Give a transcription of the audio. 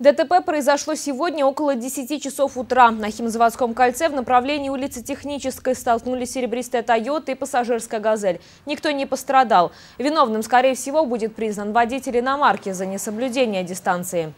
ДТП произошло сегодня около 10 часов утра. На Химзаводском кольце в направлении улицы Технической столкнулись серебристая «Тойота» и пассажирская «Газель». Никто не пострадал. Виновным, скорее всего, будет признан водитель иномарки за несоблюдение дистанции.